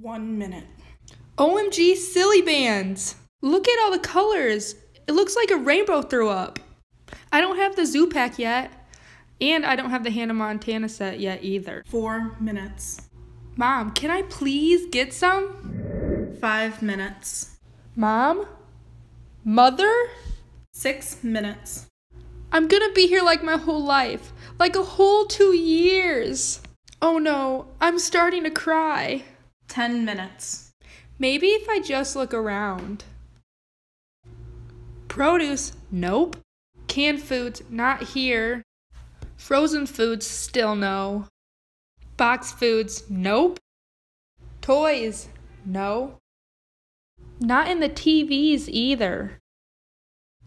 one minute. OMG silly bands! Look at all the colors! It looks like a rainbow threw up. I don't have the zoo pack yet, and I don't have the Hannah Montana set yet either. Four minutes. Mom, can I please get some? Five minutes. Mom? Mother? Six minutes. I'm gonna be here like my whole life, like a whole two years. Oh no, I'm starting to cry. 10 minutes. Maybe if I just look around. Produce, nope. Canned foods, not here. Frozen foods, still no. Box foods, nope. Toys, no. Not in the TVs either.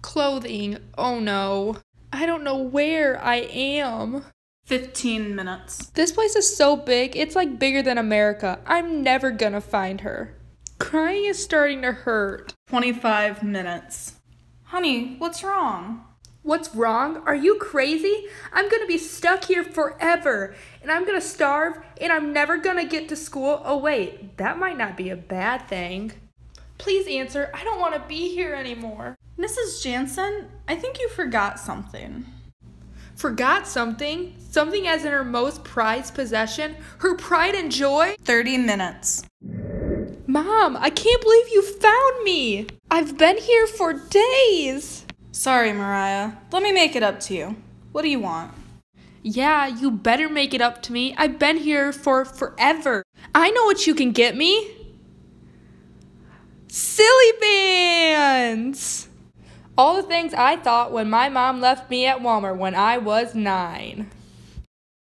Clothing, oh no. I don't know where I am. 15 minutes. This place is so big, it's like bigger than America. I'm never gonna find her. Crying is starting to hurt. 25 minutes. Honey, what's wrong? What's wrong? Are you crazy? I'm gonna be stuck here forever and I'm gonna starve and I'm never gonna get to school. Oh, wait, that might not be a bad thing. Please answer. I don't wanna be here anymore. Mrs. Jansen, I think you forgot something forgot something, something as in her most prized possession, her pride and joy. 30 minutes. Mom, I can't believe you found me. I've been here for days. Sorry, Mariah. Let me make it up to you. What do you want? Yeah, you better make it up to me. I've been here for forever. I know what you can get me. Silly band. All the things I thought when my mom left me at Walmart when I was nine.